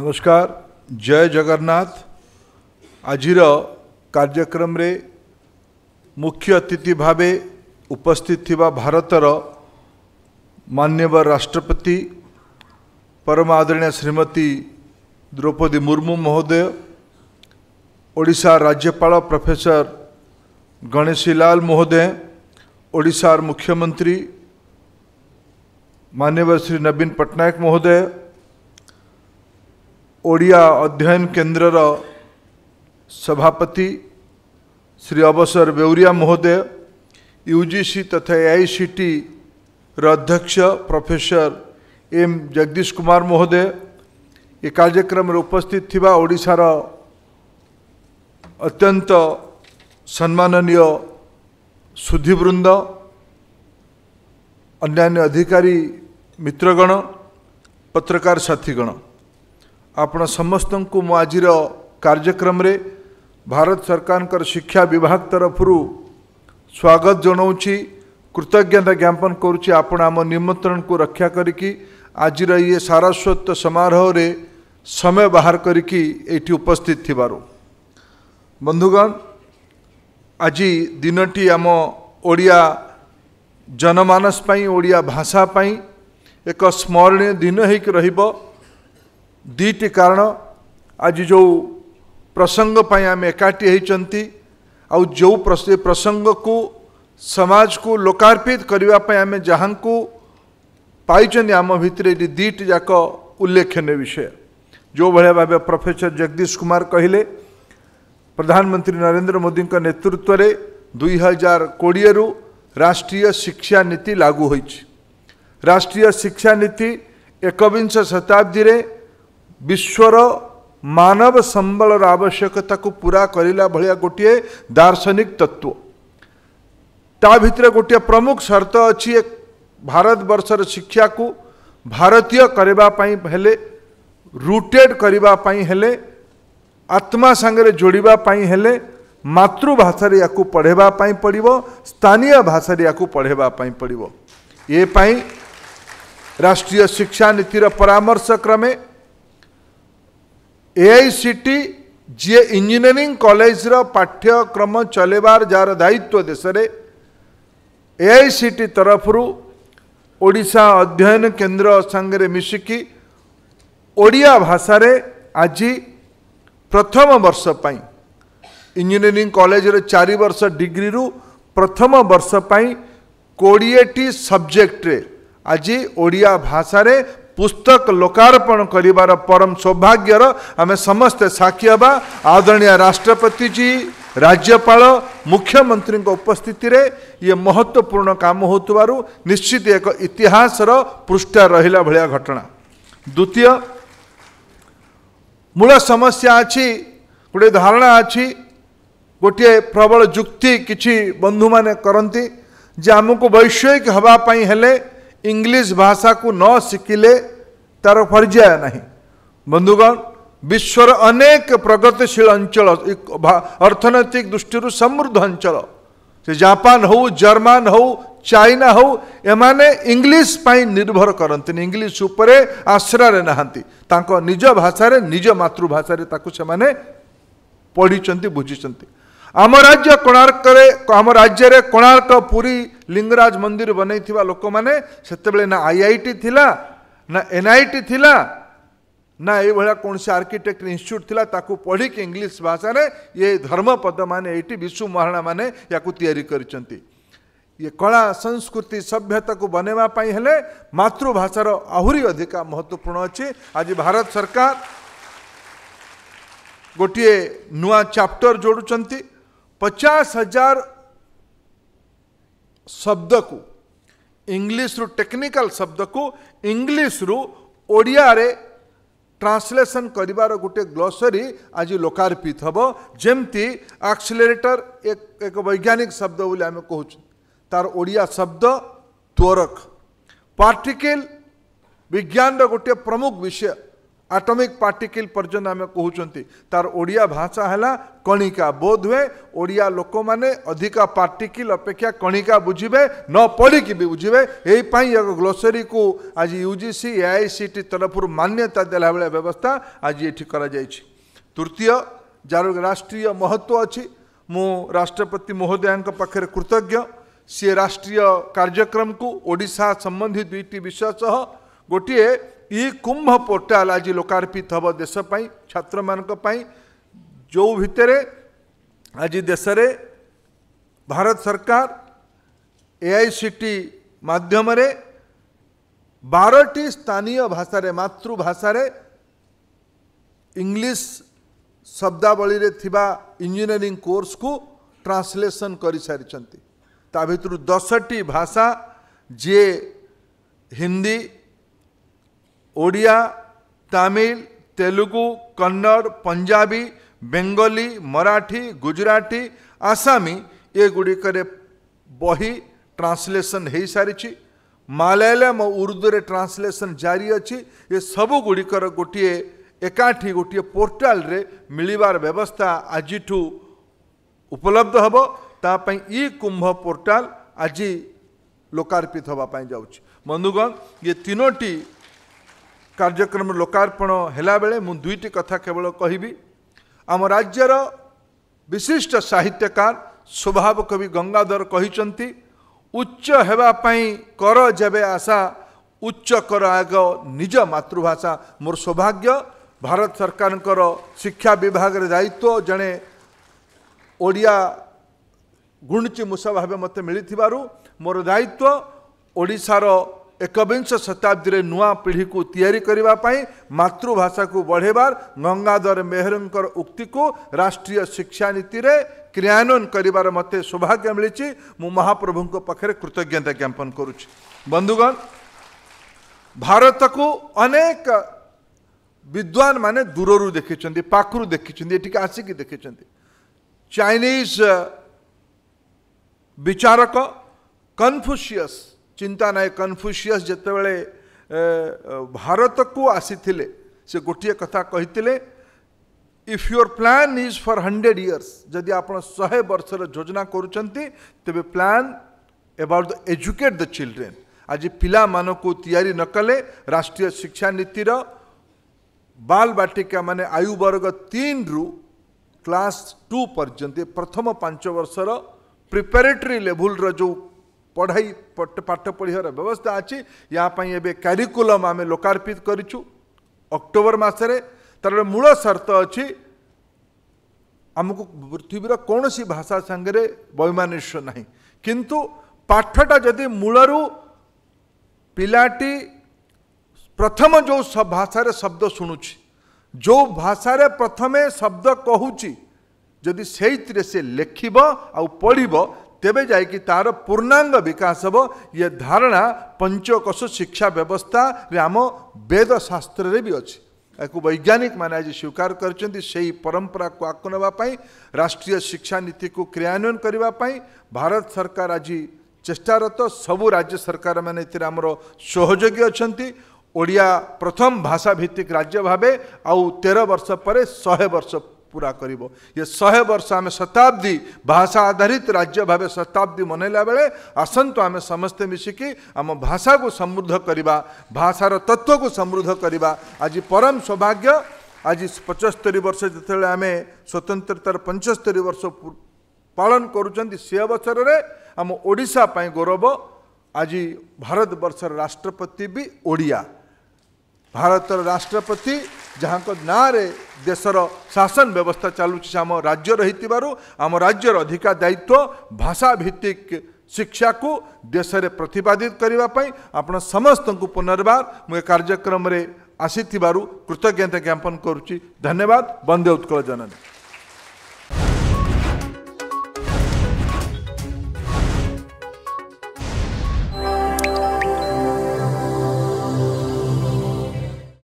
नमस्कार जय जगन्नाथ आज कार्यक्रम रे मुख्य अतिथि भावे उपस्थित थिबा भारतर मान्यवर राष्ट्रपति परम आदरणीय श्रीमती द्रौपदी मुर्मू महोदय ओडिशा राज्यपाल प्रोफेसर लाल महोदय ओडिशार मुख्यमंत्री मान्यवर श्री नवीन पट्टनायक महोदय ଓଡ଼ିଆ ଅଧ୍ୟୟନ କେନ୍ଦ୍ରର ସଭାପତି ଶ୍ରୀ ଅବସର ବେଉରିଆ ମହୋଦୟ ୟୁ ଜି ସି ତଥା ଏ ଆଇ ସି ଟିର ଅଧ୍ୟକ୍ଷ ପ୍ରଫେସର ଏମ୍ ଜଗଦୀଶ କୁମାର ମହୋଦୟ ଏ କାର୍ଯ୍ୟକ୍ରମରେ ଉପସ୍ଥିତ ଥିବା ଓଡ଼ିଶାର ଅତ୍ୟନ୍ତ ସମ୍ମାନନୀୟ ସୁଧିବୃନ୍ଦ ଅନ୍ୟାନ୍ୟ ଅଧିକାରୀ ମିତ୍ରଗଣ ପତ୍ରକାର ସାଥୀଗଣ ଆପଣ ସମସ୍ତଙ୍କୁ ମୁଁ ଆଜିର କାର୍ଯ୍ୟକ୍ରମରେ ଭାରତ ସରକାରଙ୍କର ଶିକ୍ଷା ବିଭାଗ ତରଫରୁ ସ୍ୱାଗତ ଜଣାଉଛି କୃତଜ୍ଞତା ଜ୍ଞାପନ କରୁଛି ଆପଣ ଆମ ନିମନ୍ତ୍ରଣକୁ ରକ୍ଷା କରିକି ଆଜିର ଇଏ ସାରସ୍ୱତ ସମାରୋହରେ ସମୟ ବାହାର କରିକି ଏଇଠି ଉପସ୍ଥିତ ଥିବାରୁ ବନ୍ଧୁଗଣ ଆଜି ଦିନଟି ଆମ ଓଡ଼ିଆ ଜନମାନସ ପାଇଁ ଓଡ଼ିଆ ଭାଷା ପାଇଁ ଏକ ସ୍ମରଣୀୟ ଦିନ ହେଇକି ରହିବ ଦୁଇଟି କାରଣ ଆଜି ଯେଉଁ ପ୍ରସଙ୍ଗ ପାଇଁ ଆମେ ଏକାଠି ହୋଇଛନ୍ତି ଆଉ ଯେଉଁ ପ୍ରସଙ୍ଗକୁ ସମାଜକୁ ଲୋକାର୍ପିତ କରିବା ପାଇଁ ଆମେ ଯାହାଙ୍କୁ ପାଇଛନ୍ତି ଆମ ଭିତରେ ଏଠି ଦୁଇଟି ଯାକ ଉଲ୍ଲେଖନୀୟ ବିଷୟ ଯେଉଁଭଳିଆ ଭାବେ ପ୍ରଫେସର ଜଗଦୀଶ କୁମାର କହିଲେ ପ୍ରଧାନମନ୍ତ୍ରୀ ନରେନ୍ଦ୍ର ମୋଦିଙ୍କ ନେତୃତ୍ୱରେ ଦୁଇ ହଜାର କୋଡ଼ିଏରୁ ରାଷ୍ଟ୍ରୀୟ ଶିକ୍ଷା ନୀତି ଲାଗୁ ହୋଇଛି ରାଷ୍ଟ୍ରୀୟ ଶିକ୍ଷା ନୀତି ଏକବିଂଶ ଶତାବ୍ଦୀରେ विश्वर मानव संबल र आवश्यकता पूरा करिला भा गोटे दार्शनिक ता भित्र गोटि प्रमुख सर्त अझ भारतवर्ष र शिक्षाको भारतीय हो रुटेड गरेको आत्मा साङ्ग्रे जोडिएको मतृभाषा याको पढेवाई पढ्यो स्थानीय भाषा या पढेवाई पढ्यो यपाई राष्ट्रिय शिक्षानीतिर परामर्शक्रमे ଏ ଆଇ ସି ଟି ଯିଏ ଇଞ୍ଜିନିୟରିଂ କଲେଜର ପାଠ୍ୟକ୍ରମ ଚଲେଇବାର ଯାହାର ଦାୟିତ୍ୱ ଦେଶରେ ଏ ଆଇ ସି ଟି ତରଫରୁ ଓଡ଼ିଶା ଅଧ୍ୟୟନ କେନ୍ଦ୍ର ସାଙ୍ଗରେ ମିଶିକି ଓଡ଼ିଆ ଭାଷାରେ ଆଜି ପ୍ରଥମ ବର୍ଷ ପାଇଁ ଇଞ୍ଜିନିୟରିଂ କଲେଜର ଚାରି ବର୍ଷ ଡିଗ୍ରୀରୁ ପ୍ରଥମ ବର୍ଷ ପାଇଁ କୋଡ଼ିଏଟି ସବଜେକ୍ଟରେ ଆଜି ଓଡ଼ିଆ ଭାଷାରେ ପୁସ୍ତକ ଲୋକାର୍ପଣ କରିବାର ପରମ ସୌଭାଗ୍ୟର ଆମେ ସମସ୍ତେ ସାକ୍ଷୀ ହେବା ଆଦରଣୀୟ ରାଷ୍ଟ୍ରପତି ଜୀ ରାଜ୍ୟପାଳ ମୁଖ୍ୟମନ୍ତ୍ରୀଙ୍କ ଉପସ୍ଥିତିରେ ଇଏ ମହତ୍ତ୍ୱପୂର୍ଣ୍ଣ କାମ ହେଉଥିବାରୁ ନିଶ୍ଚିତ ଏକ ଇତିହାସର ପୃଷ୍ଠା ରହିଲା ଭଳିଆ ଘଟଣା ଦ୍ୱିତୀୟ ମୂଳ ସମସ୍ୟା ଅଛି ଗୋଟିଏ ଧାରଣା ଅଛି ଗୋଟିଏ ପ୍ରବଳ ଯୁକ୍ତି କିଛି ବନ୍ଧୁମାନେ କରନ୍ତି ଯେ ଆମକୁ ବୈଷୟିକ ହେବା ପାଇଁ ହେଲେ इंग्लीश भाषा को न शिखिले तार पर्याय ना बंधुगण विश्वर अनेक प्रगतिशील अंचल अर्थनैतिक दृष्टि समृद्ध अंचल से जापान हो जर्मान हो चाइना हो एमाने इंग्लिश पाई निर्भर करते इंग्लिश उपरे आश्रय नहांती निज भाषा निज मातृभाषा ताकू से पढ़ी बुझी आम राज्य कम राज्य कोर्क पुराज मन्दिर बनै थिएन त्यति बेला आइआइटि नआइटी थाहा नै भाइस आर्किटेक्टर इन्स्टिच्युट ठाला पढिक इङ्लिस भाषाले य धर्मपद म ए विशु महारणा या संस्कृति सभ्यता बनैवाईलेतृभाषार आउरी अधिक महत्वपूर्ण अझ आज भारत सरकार गोट चैप्टर जोडुन्छ पचास हजार शब्द को इंग्लिश रु टेक्निकल शब्द को इंग्लिश रु ओडिया रे ट्रांसलेशन करिवार गोटे ग्लोसरी आज लोकार्पित हम जमती आक्सिलेटर एक एक वैज्ञानिक शब्द बोले आम कहूँ तार ओडिया शब्द त्वरक पार्टिकल विज्ञान गोटे प्रमुख विषय आटमिक पार्टिकल पर्यन्त आम कि तार ओडिया भाषा है कणिका बोध हुए ओडिया लोक मैंने अधिका पार्टिकल अपेक्षा कणिका बुझे न पढ़िकी भी बुझे यहीपाई एक ग्लोसरी को आज यू जि यूजीसी एआईसीटी तरफ मान्यता देला भाया व्यवस्था आज ये तृतीय जार राष्ट्रीय महत्व अच्छी मु राष्ट्रपति महोदय पाखे कृतज्ञ सी राष्ट्रीय कार्यक्रम को ओडा संबंधी दुईट विषय सह गोटे ଏ କୁମ୍ଭ ପୋର୍ଟାଲ ଆଜି ଲୋକାର୍ପିତ ହେବ ଦେଶ ପାଇଁ ଛାତ୍ରମାନଙ୍କ ପାଇଁ ଯେଉଁ ଭିତରେ ଆଜି ଦେଶରେ ଭାରତ ସରକାର ଏଆଇସିଟି ମାଧ୍ୟମରେ ବାରଟି ସ୍ଥାନୀୟ ଭାଷାରେ ମାତୃଭାଷାରେ ଇଂଲିଶ ଶବ୍ଦାବଳୀରେ ଥିବା ଇଞ୍ଜିନିୟରିଂ କୋର୍ସକୁ ଟ୍ରାନ୍ସଲେସନ୍ କରିସାରିଛନ୍ତି ତା ଭିତରୁ ଦଶଟି ଭାଷା ଯିଏ ହିନ୍ଦୀ ओडिया तमिल तेलुगु कन्नड़ पंजाबी ବେଙ୍ଗଲୀ ମରାଠୀ ଗୁଜୁରାଟୀ ଆସାମୀ ଏଗୁଡ଼ିକରେ ବହି ଟ୍ରାନ୍ସଲେସନ୍ ହୋଇସାରିଛି ମାଲାୟାଲମ୍ ଓ ଉର୍ଦ୍ଦୁରେ ଟ୍ରାନ୍ସଲେସନ୍ ଜାରି ଅଛି ଏସବୁ ଗୁଡ଼ିକର ଗୋଟିଏ ଏକାଠି ଗୋଟିଏ ପୋର୍ଟାଲରେ ମିଳିବାର ବ୍ୟବସ୍ଥା ଆଜିଠୁ ଉପଲବ୍ଧ ହେବ ତା ପାଇଁ ଇ କୁମ୍ଭ ପୋର୍ଟାଲ ଆଜି ଲୋକାର୍ପିତ ହେବା ପାଇଁ ଯାଉଛି ବନ୍ଧୁଗଣ ଏ ତିନୋଟି କାର୍ଯ୍ୟକ୍ରମ ଲୋକାର୍ପଣ ହେଲାବେଳେ ମୁଁ ଦୁଇଟି କଥା କେବଳ କହିବି ଆମ ରାଜ୍ୟର ବିଶିଷ୍ଟ ସାହିତ୍ୟକାର ସ୍ୱଭାବ କବି ଗଙ୍ଗାଧର କହିଛନ୍ତି ଉଚ୍ଚ ହେବା ପାଇଁ କର ଯେବେ ଆଶା ଉଚ୍ଚ କର ଆଗ ନିଜ ମାତୃଭାଷା ମୋର ସୌଭାଗ୍ୟ ଭାରତ ସରକାରଙ୍କର ଶିକ୍ଷା ବିଭାଗରେ ଦାୟିତ୍ୱ ଜଣେ ଓଡ଼ିଆ ଗୁଣ୍ଡୁଚିମୂଷା ଭାବେ ମୋତେ ମିଳିଥିବାରୁ ମୋର ଦାୟିତ୍ୱ ଓଡ଼ିଶାର ଏକବିଂଶ ଶତାବ୍ଦୀରେ ନୂଆ ପିଢ଼ିକୁ ତିଆରି କରିବା ପାଇଁ ମାତୃଭାଷାକୁ ବଢ଼େଇବାର ଗଙ୍ଗାଧର ମେହେରଙ୍କର ଉକ୍ତିକୁ ରାଷ୍ଟ୍ରୀୟ ଶିକ୍ଷାନୀତିରେ କ୍ରିୟାନ୍ୱୟନ କରିବାର ମୋତେ ସୌଭାଗ୍ୟ ମିଳିଛି ମୁଁ ମହାପ୍ରଭୁଙ୍କ ପାଖରେ କୃତଜ୍ଞତା ଜ୍ଞାପନ କରୁଛି ବନ୍ଧୁଗଣ ଭାରତକୁ ଅନେକ ବିଦ୍ୱାନମାନେ ଦୂରରୁ ଦେଖିଛନ୍ତି ପାଖରୁ ଦେଖିଛନ୍ତି ଏଠିକି ଆସିକି ଦେଖିଛନ୍ତି ଚାଇନିଜ୍ ବିଚାରକ କନଫୁସିୟସ୍ ଚିନ୍ତା ନାହିଁ କନଫୁସିୟସ୍ ଯେତେବେଳେ ଭାରତକୁ ଆସିଥିଲେ ସେ ଗୋଟିଏ କଥା କହିଥିଲେ if your plan is for hundred years ଯଦି ଆପଣ ଶହେ ବର୍ଷର ଯୋଜନା କରୁଛନ୍ତି ତେବେ plan about the educate the children ଆଜି ପିଲାମାନଙ୍କୁ ତିଆରି ନ କଲେ ରାଷ୍ଟ୍ରୀୟ ଶିକ୍ଷାନୀତିର ବାଲବାଟିକାମାନେ ଆୟୁବର୍ଗ ତିନିରୁ କ୍ଲାସ୍ ଟୁ ପର୍ଯ୍ୟନ୍ତ ପ୍ରଥମ ପାଞ୍ଚ ବର୍ଷର ପ୍ରିପାରେଟୋରୀ ଲେଭୁଲର ଯେଉଁ পড়াই পাঠ পড়ার ব্যবস্থা আছে ইয়াপাই এবে ক্যারিকুলম আমি লোকার্পিত করছু অক্টোবর মাসে তার মূল সর্ত অছি আমি পৃথিবীর কৌশি ভাষা সাংরে বৈমানিষ্য না কিন্তু পাঠটা যদি মূলর পিলাটি প্রথম যে ভাষার শব্দ শুণুছি যে ভাষার প্রথমে শব্দ কুচি যদি সেইতিরে সে লেখিব আড়ব ତେବେ ଯାଇକି ତା'ର ପୂର୍ଣ୍ଣାଙ୍ଗ ବିକାଶ ହେବ ଇଏ ଧାରଣା ପଞ୍ଚକୋଶ ଶିକ୍ଷା ବ୍ୟବସ୍ଥାରେ ଆମ ବେଦଶାସ୍ତ୍ରରେ ବି ଅଛି ଏହାକୁ ବୈଜ୍ଞାନିକମାନେ ଆଜି ସ୍ୱୀକାର କରିଛନ୍ତି ସେହି ପରମ୍ପରାକୁ ଆକୁ ନେବା ପାଇଁ ରାଷ୍ଟ୍ରୀୟ ଶିକ୍ଷାନୀତିକୁ କ୍ରିୟାନ୍ୱୟନ କରିବା ପାଇଁ ଭାରତ ସରକାର ଆଜି ଚେଷ୍ଟାରତ ସବୁ ରାଜ୍ୟ ସରକାରମାନେ ଏଥିରେ ଆମର ସହଯୋଗୀ ଅଛନ୍ତି ଓଡ଼ିଆ ପ୍ରଥମ ଭାଷାଭିତ୍ତିକ ରାଜ୍ୟ ଭାବେ ଆଉ ତେର ବର୍ଷ ପରେ ଶହେ ବର୍ଷ पूरा କରିବ ଇଏ ଶହେ ବର୍ଷ ଆମେ ଶତାବ୍ଦୀ ଭାଷା ଆଧାରିତ ରାଜ୍ୟ ଭାବେ ଶତାବ୍ଦୀ ମନେଇଲା ବେଳେ ଆସନ୍ତୁ ଆମେ ସମସ୍ତେ ମିଶିକି ଆମ ଭାଷାକୁ ସମୃଦ୍ଧ କରିବା ଭାଷାର ତତ୍ତ୍ୱକୁ ସମୃଦ୍ଧ କରିବା ଆଜି ପରମ ସୌଭାଗ୍ୟ ଆଜି ପଞ୍ଚସ୍ତରୀ ବର୍ଷ ଯେତେବେଳେ ଆମେ ସ୍ୱତନ୍ତ୍ରତାର ପଞ୍ଚସ୍ତରୀ ବର୍ଷ ପାଳନ କରୁଛନ୍ତି ସେ ଅବସରରେ ଆମ ଓଡ଼ିଶା ପାଇଁ ଗୌରବ ଆଜି ଭାରତବର୍ଷର ରାଷ୍ଟ୍ରପତି ବି ଓଡ଼ିଆ ଭାରତର ରାଷ୍ଟ୍ରପତି ଯାହାଙ୍କ ନାଁରେ ଦେଶର ଶାସନ ବ୍ୟବସ୍ଥା ଚାଲୁଛି ଆମ ରାଜ୍ୟ ରହିଥିବାରୁ ଆମ ରାଜ୍ୟର ଅଧିକା ଦାୟିତ୍ୱ ଭାଷାଭିତ୍ତିକ ଶିକ୍ଷାକୁ ଦେଶରେ ପ୍ରତିପାଦିତ କରିବା ପାଇଁ ଆପଣ ସମସ୍ତଙ୍କୁ ପୁନର୍ବାର ମୁଁ ଏ କାର୍ଯ୍ୟକ୍ରମରେ ଆସିଥିବାରୁ କୃତଜ୍ଞତା ଜ୍ଞାପନ କରୁଛି ଧନ୍ୟବାଦ ବନ୍ଦେ ଉତ୍କଳ ଜନନୀ